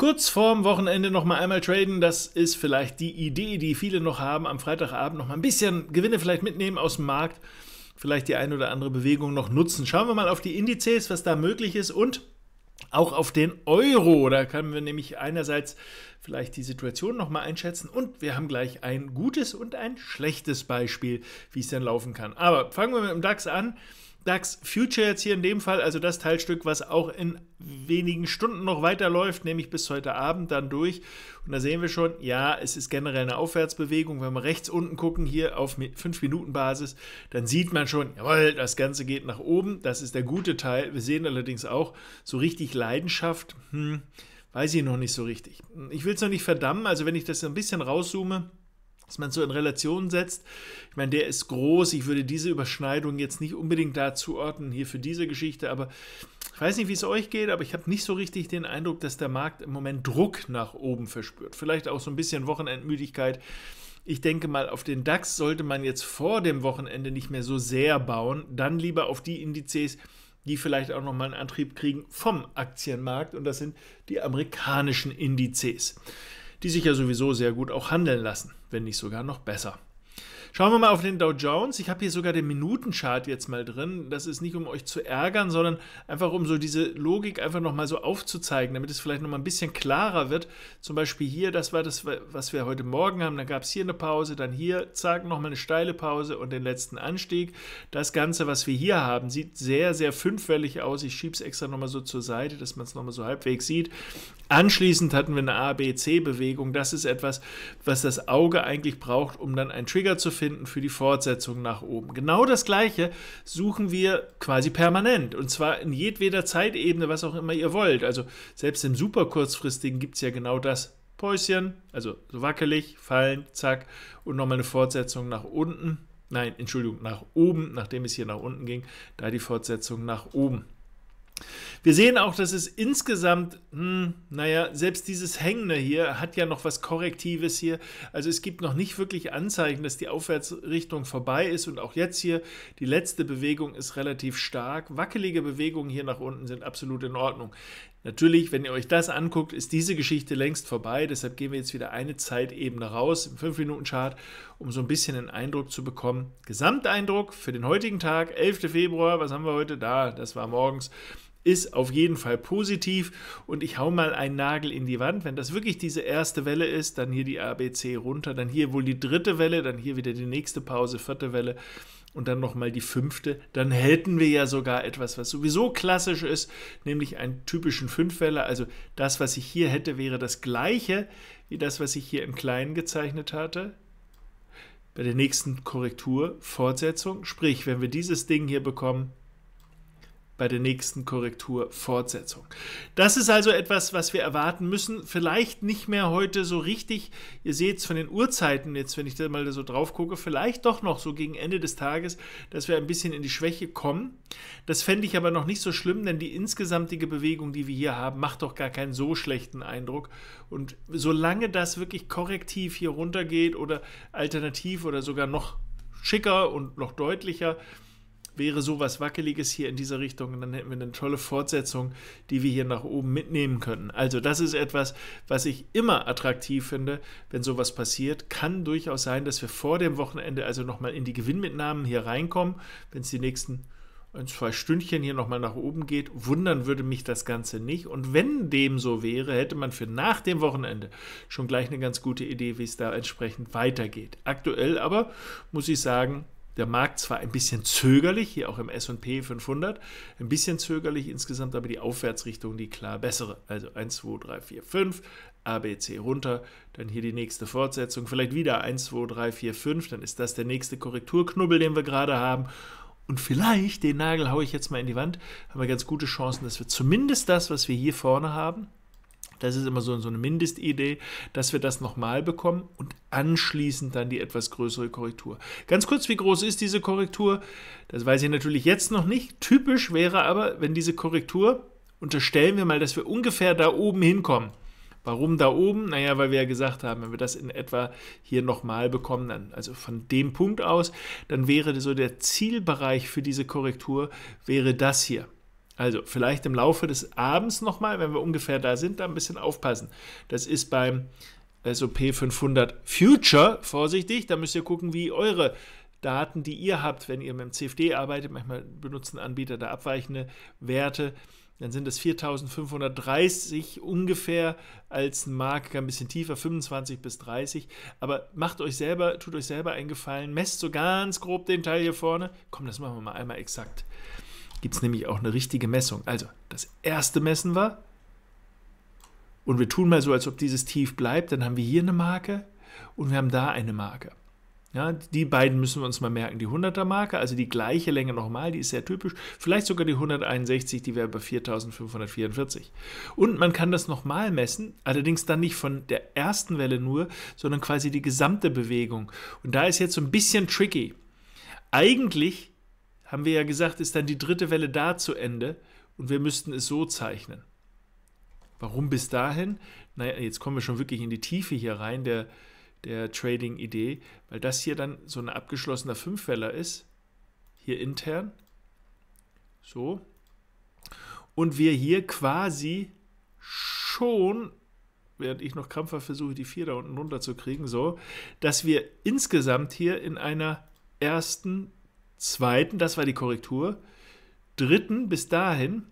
Kurz vorm Wochenende noch einmal traden, das ist vielleicht die Idee, die viele noch haben, am Freitagabend noch mal ein bisschen Gewinne vielleicht mitnehmen aus dem Markt, vielleicht die ein oder andere Bewegung noch nutzen. Schauen wir mal auf die Indizes, was da möglich ist und auch auf den Euro. Da können wir nämlich einerseits vielleicht die Situation nochmal einschätzen und wir haben gleich ein gutes und ein schlechtes Beispiel, wie es dann laufen kann. Aber fangen wir mit dem DAX an. DAX Future jetzt hier in dem Fall, also das Teilstück, was auch in wenigen Stunden noch weiterläuft, nämlich bis heute Abend dann durch. Und da sehen wir schon, ja, es ist generell eine Aufwärtsbewegung. Wenn wir rechts unten gucken, hier auf 5-Minuten-Basis, dann sieht man schon, jawohl, das Ganze geht nach oben. Das ist der gute Teil. Wir sehen allerdings auch, so richtig Leidenschaft, hm, weiß ich noch nicht so richtig. Ich will es noch nicht verdammen, also wenn ich das ein bisschen rauszoome, dass man so in Relation setzt. Ich meine, der ist groß. Ich würde diese Überschneidung jetzt nicht unbedingt dazu ordnen, hier für diese Geschichte, aber ich weiß nicht, wie es euch geht, aber ich habe nicht so richtig den Eindruck, dass der Markt im Moment Druck nach oben verspürt. Vielleicht auch so ein bisschen Wochenendmüdigkeit. Ich denke mal, auf den DAX sollte man jetzt vor dem Wochenende nicht mehr so sehr bauen, dann lieber auf die Indizes, die vielleicht auch nochmal einen Antrieb kriegen vom Aktienmarkt und das sind die amerikanischen Indizes die sich ja sowieso sehr gut auch handeln lassen, wenn nicht sogar noch besser. Schauen wir mal auf den Dow Jones. Ich habe hier sogar den Minutenchart jetzt mal drin. Das ist nicht, um euch zu ärgern, sondern einfach, um so diese Logik einfach nochmal so aufzuzeigen, damit es vielleicht nochmal ein bisschen klarer wird. Zum Beispiel hier, das war das, was wir heute Morgen haben. Dann gab es hier eine Pause, dann hier, zack, nochmal eine steile Pause und den letzten Anstieg. Das Ganze, was wir hier haben, sieht sehr, sehr fünfwellig aus. Ich schiebe es extra nochmal so zur Seite, dass man es nochmal so halbwegs sieht. Anschließend hatten wir eine abc bewegung Das ist etwas, was das Auge eigentlich braucht, um dann einen Trigger zu finden finden für die Fortsetzung nach oben. Genau das Gleiche suchen wir quasi permanent und zwar in jedweder Zeitebene, was auch immer ihr wollt. Also selbst im super kurzfristigen gibt es ja genau das. Päuschen, also so wackelig, fallen, zack, und nochmal eine Fortsetzung nach unten. Nein, Entschuldigung, nach oben, nachdem es hier nach unten ging, da die Fortsetzung nach oben. Wir sehen auch, dass es insgesamt, mh, hm, naja, selbst dieses Hängende hier hat ja noch was Korrektives hier. Also es gibt noch nicht wirklich Anzeichen, dass die Aufwärtsrichtung vorbei ist. Und auch jetzt hier, die letzte Bewegung ist relativ stark. Wackelige Bewegungen hier nach unten sind absolut in Ordnung. Natürlich, wenn ihr euch das anguckt, ist diese Geschichte längst vorbei. Deshalb gehen wir jetzt wieder eine Zeitebene raus im 5-Minuten-Chart, um so ein bisschen einen Eindruck zu bekommen. Gesamteindruck für den heutigen Tag, 11. Februar, was haben wir heute da? Das war morgens ist auf jeden Fall positiv und ich hau mal einen Nagel in die Wand. Wenn das wirklich diese erste Welle ist, dann hier die ABC runter, dann hier wohl die dritte Welle, dann hier wieder die nächste Pause, vierte Welle und dann nochmal die fünfte, dann hätten wir ja sogar etwas, was sowieso klassisch ist, nämlich einen typischen Fünfwelle. Also das, was ich hier hätte, wäre das gleiche wie das, was ich hier im Kleinen gezeichnet hatte. Bei der nächsten Korrektur Fortsetzung, sprich, wenn wir dieses Ding hier bekommen, bei der nächsten Korrekturfortsetzung. Das ist also etwas, was wir erwarten müssen. Vielleicht nicht mehr heute so richtig. Ihr seht es von den Uhrzeiten jetzt, wenn ich da mal so drauf gucke, vielleicht doch noch so gegen Ende des Tages, dass wir ein bisschen in die Schwäche kommen. Das fände ich aber noch nicht so schlimm, denn die insgesamtige Bewegung, die wir hier haben, macht doch gar keinen so schlechten Eindruck. Und solange das wirklich korrektiv hier runtergeht oder alternativ oder sogar noch schicker und noch deutlicher, wäre sowas Wackeliges hier in dieser Richtung, dann hätten wir eine tolle Fortsetzung, die wir hier nach oben mitnehmen könnten. Also das ist etwas, was ich immer attraktiv finde, wenn sowas passiert. Kann durchaus sein, dass wir vor dem Wochenende also nochmal in die Gewinnmitnahmen hier reinkommen, wenn es die nächsten ein, zwei Stündchen hier nochmal nach oben geht. Wundern würde mich das Ganze nicht. Und wenn dem so wäre, hätte man für nach dem Wochenende schon gleich eine ganz gute Idee, wie es da entsprechend weitergeht. Aktuell aber muss ich sagen, der Markt zwar ein bisschen zögerlich, hier auch im SP 500, ein bisschen zögerlich insgesamt, aber die Aufwärtsrichtung die klar bessere. Also 1, 2, 3, 4, 5, ABC runter, dann hier die nächste Fortsetzung, vielleicht wieder 1, 2, 3, 4, 5, dann ist das der nächste Korrekturknubbel, den wir gerade haben. Und vielleicht, den Nagel haue ich jetzt mal in die Wand, haben wir ganz gute Chancen, dass wir zumindest das, was wir hier vorne haben, das ist immer so, so eine Mindestidee, dass wir das nochmal bekommen und anschließend dann die etwas größere Korrektur. Ganz kurz, wie groß ist diese Korrektur? Das weiß ich natürlich jetzt noch nicht. Typisch wäre aber, wenn diese Korrektur, unterstellen wir mal, dass wir ungefähr da oben hinkommen. Warum da oben? Naja, weil wir ja gesagt haben, wenn wir das in etwa hier nochmal bekommen, dann, also von dem Punkt aus, dann wäre so der Zielbereich für diese Korrektur, wäre das hier. Also vielleicht im Laufe des Abends nochmal, wenn wir ungefähr da sind, da ein bisschen aufpassen. Das ist beim SOP 500 Future vorsichtig. Da müsst ihr gucken, wie eure Daten, die ihr habt, wenn ihr mit dem CFD arbeitet, manchmal benutzen Anbieter da abweichende Werte, dann sind es 4530 ungefähr als Marker, ein bisschen tiefer, 25 bis 30. Aber macht euch selber, tut euch selber einen Gefallen, messt so ganz grob den Teil hier vorne. Komm, das machen wir mal einmal exakt gibt es nämlich auch eine richtige Messung. Also das erste messen wir und wir tun mal so, als ob dieses Tief bleibt, dann haben wir hier eine Marke und wir haben da eine Marke. Ja, die beiden müssen wir uns mal merken. Die 100er Marke, also die gleiche Länge nochmal, die ist sehr typisch. Vielleicht sogar die 161, die wäre bei 4544. Und man kann das nochmal messen, allerdings dann nicht von der ersten Welle nur, sondern quasi die gesamte Bewegung. Und da ist jetzt so ein bisschen tricky. Eigentlich haben wir ja gesagt, ist dann die dritte Welle da zu Ende und wir müssten es so zeichnen. Warum bis dahin? Naja, jetzt kommen wir schon wirklich in die Tiefe hier rein der, der Trading-Idee, weil das hier dann so ein abgeschlossener Fünfweller ist, hier intern, so, und wir hier quasi schon, während ich noch krampfer versuche, die vier da unten runterzukriegen, so, dass wir insgesamt hier in einer ersten zweiten, das war die Korrektur, dritten bis dahin,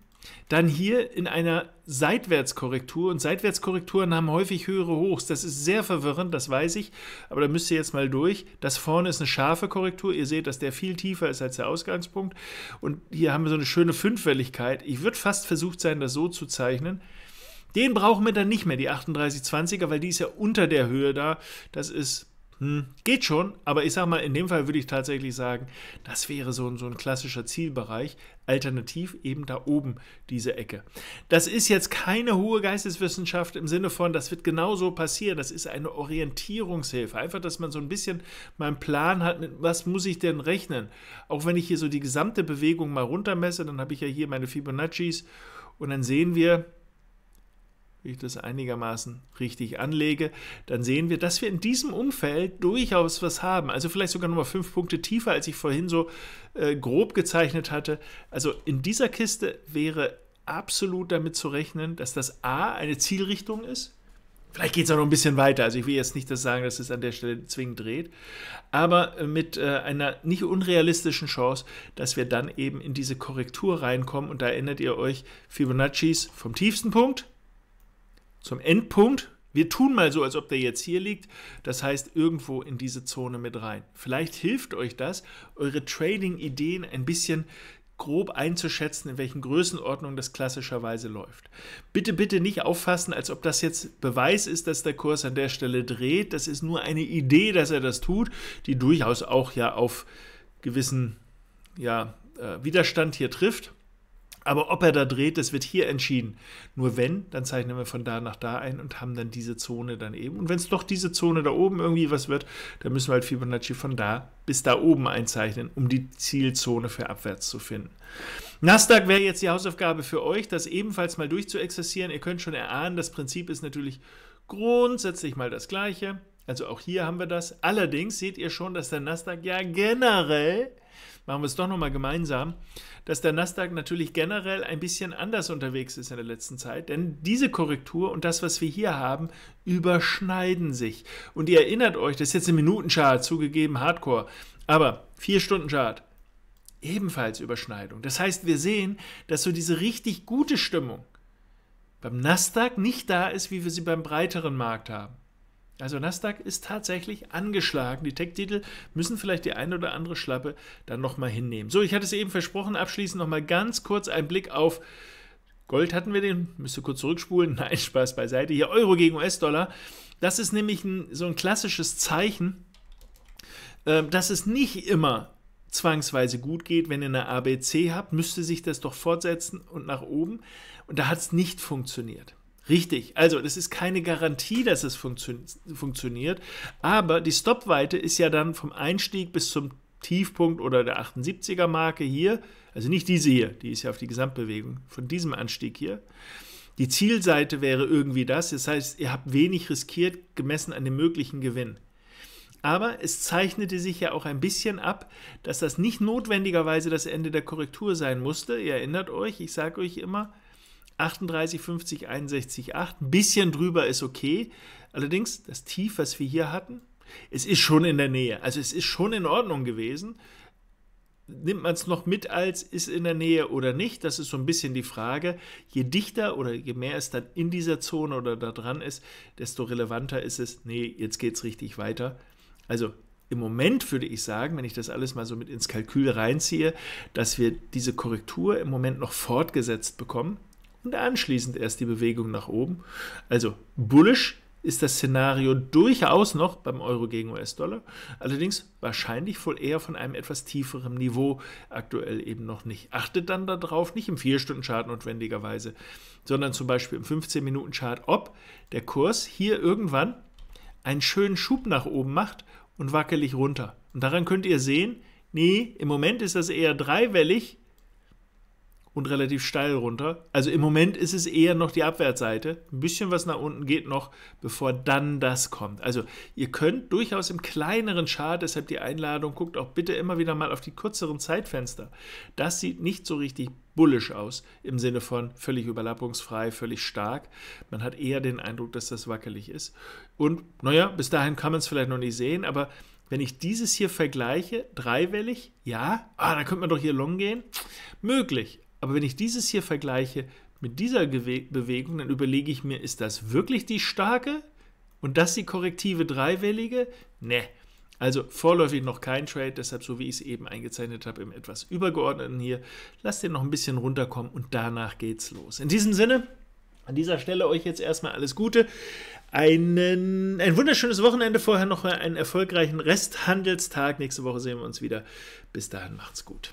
dann hier in einer Seitwärtskorrektur und Seitwärtskorrekturen haben häufig höhere Hochs. Das ist sehr verwirrend, das weiß ich, aber da müsst ihr jetzt mal durch. Das vorne ist eine scharfe Korrektur. Ihr seht, dass der viel tiefer ist als der Ausgangspunkt. Und hier haben wir so eine schöne Fünfwelligkeit. Ich würde fast versucht sein, das so zu zeichnen. Den brauchen wir dann nicht mehr, die 3820er, weil die ist ja unter der Höhe da. Das ist hm, geht schon, aber ich sag mal, in dem Fall würde ich tatsächlich sagen, das wäre so ein, so ein klassischer Zielbereich. Alternativ eben da oben diese Ecke. Das ist jetzt keine hohe Geisteswissenschaft im Sinne von, das wird genau so passieren. Das ist eine Orientierungshilfe. Einfach, dass man so ein bisschen mal einen Plan hat, mit was muss ich denn rechnen. Auch wenn ich hier so die gesamte Bewegung mal runtermesse, dann habe ich ja hier meine Fibonaccis und dann sehen wir, wie ich das einigermaßen richtig anlege, dann sehen wir, dass wir in diesem Umfeld durchaus was haben. Also vielleicht sogar nochmal fünf Punkte tiefer, als ich vorhin so äh, grob gezeichnet hatte. Also in dieser Kiste wäre absolut damit zu rechnen, dass das A eine Zielrichtung ist. Vielleicht geht es auch noch ein bisschen weiter. Also ich will jetzt nicht das sagen, dass es an der Stelle zwingend dreht, aber äh, mit äh, einer nicht unrealistischen Chance, dass wir dann eben in diese Korrektur reinkommen. Und da erinnert ihr euch Fibonaccis vom tiefsten Punkt zum Endpunkt. Wir tun mal so, als ob der jetzt hier liegt. Das heißt, irgendwo in diese Zone mit rein. Vielleicht hilft euch das, eure Trading-Ideen ein bisschen grob einzuschätzen, in welchen Größenordnungen das klassischerweise läuft. Bitte, bitte nicht auffassen, als ob das jetzt Beweis ist, dass der Kurs an der Stelle dreht. Das ist nur eine Idee, dass er das tut, die durchaus auch ja auf gewissen ja, äh, Widerstand hier trifft. Aber ob er da dreht, das wird hier entschieden. Nur wenn, dann zeichnen wir von da nach da ein und haben dann diese Zone dann eben. Und wenn es doch diese Zone da oben irgendwie was wird, dann müssen wir halt Fibonacci von da bis da oben einzeichnen, um die Zielzone für abwärts zu finden. Nasdaq wäre jetzt die Hausaufgabe für euch, das ebenfalls mal durchzuexerzieren. Ihr könnt schon erahnen, das Prinzip ist natürlich grundsätzlich mal das gleiche. Also auch hier haben wir das. Allerdings seht ihr schon, dass der Nasdaq ja generell machen wir es doch nochmal gemeinsam, dass der Nasdaq natürlich generell ein bisschen anders unterwegs ist in der letzten Zeit. Denn diese Korrektur und das, was wir hier haben, überschneiden sich. Und ihr erinnert euch, das ist jetzt ein Minutenchart, zugegeben Hardcore, aber vier Stunden Chart. Ebenfalls Überschneidung. Das heißt, wir sehen, dass so diese richtig gute Stimmung beim Nasdaq nicht da ist, wie wir sie beim breiteren Markt haben. Also Nasdaq ist tatsächlich angeschlagen. Die Tech-Titel müssen vielleicht die eine oder andere Schlappe dann nochmal hinnehmen. So, ich hatte es eben versprochen, abschließend nochmal ganz kurz ein Blick auf Gold hatten wir den, müsste kurz zurückspulen, nein, Spaß beiseite, hier Euro gegen US-Dollar. Das ist nämlich ein, so ein klassisches Zeichen, ähm, dass es nicht immer zwangsweise gut geht, wenn ihr eine ABC habt, müsste sich das doch fortsetzen und nach oben. Und da hat es nicht funktioniert. Richtig. Also, das ist keine Garantie, dass es funktio funktioniert, aber die Stopweite ist ja dann vom Einstieg bis zum Tiefpunkt oder der 78er Marke hier, also nicht diese hier, die ist ja auf die Gesamtbewegung von diesem Anstieg hier. Die Zielseite wäre irgendwie das, das heißt, ihr habt wenig riskiert gemessen an dem möglichen Gewinn. Aber es zeichnete sich ja auch ein bisschen ab, dass das nicht notwendigerweise das Ende der Korrektur sein musste. Ihr erinnert euch, ich sage euch immer, 38, 50, 61, 8. Ein bisschen drüber ist okay. Allerdings, das Tief, was wir hier hatten, es ist schon in der Nähe. Also es ist schon in Ordnung gewesen. Nimmt man es noch mit als ist in der Nähe oder nicht? Das ist so ein bisschen die Frage. Je dichter oder je mehr es dann in dieser Zone oder da dran ist, desto relevanter ist es, nee, jetzt geht es richtig weiter. Also im Moment würde ich sagen, wenn ich das alles mal so mit ins Kalkül reinziehe, dass wir diese Korrektur im Moment noch fortgesetzt bekommen und anschließend erst die Bewegung nach oben. Also bullish ist das Szenario durchaus noch beim Euro gegen US-Dollar, allerdings wahrscheinlich wohl eher von einem etwas tieferen Niveau, aktuell eben noch nicht. Achtet dann darauf, nicht im 4-Stunden-Chart notwendigerweise, sondern zum Beispiel im 15-Minuten-Chart, ob der Kurs hier irgendwann einen schönen Schub nach oben macht und wackelig runter. Und daran könnt ihr sehen, nee, im Moment ist das eher dreiwellig, und relativ steil runter. Also im Moment ist es eher noch die Abwärtsseite. Ein bisschen was nach unten geht noch, bevor dann das kommt. Also ihr könnt durchaus im kleineren Chart, deshalb die Einladung, guckt auch bitte immer wieder mal auf die kürzeren Zeitfenster. Das sieht nicht so richtig bullisch aus, im Sinne von völlig überlappungsfrei, völlig stark. Man hat eher den Eindruck, dass das wackelig ist. Und naja, bis dahin kann man es vielleicht noch nicht sehen, aber wenn ich dieses hier vergleiche, dreiwellig, ja, ah, da könnte man doch hier long gehen, möglich. Aber wenn ich dieses hier vergleiche mit dieser Gewe Bewegung, dann überlege ich mir, ist das wirklich die starke und das die korrektive dreiwellige? Ne. Also vorläufig noch kein Trade, deshalb so wie ich es eben eingezeichnet habe im etwas übergeordneten hier. Lasst den noch ein bisschen runterkommen und danach geht's los. In diesem Sinne, an dieser Stelle euch jetzt erstmal alles Gute. Einen, ein wunderschönes Wochenende, vorher noch mal einen erfolgreichen Resthandelstag. Nächste Woche sehen wir uns wieder. Bis dahin macht's gut.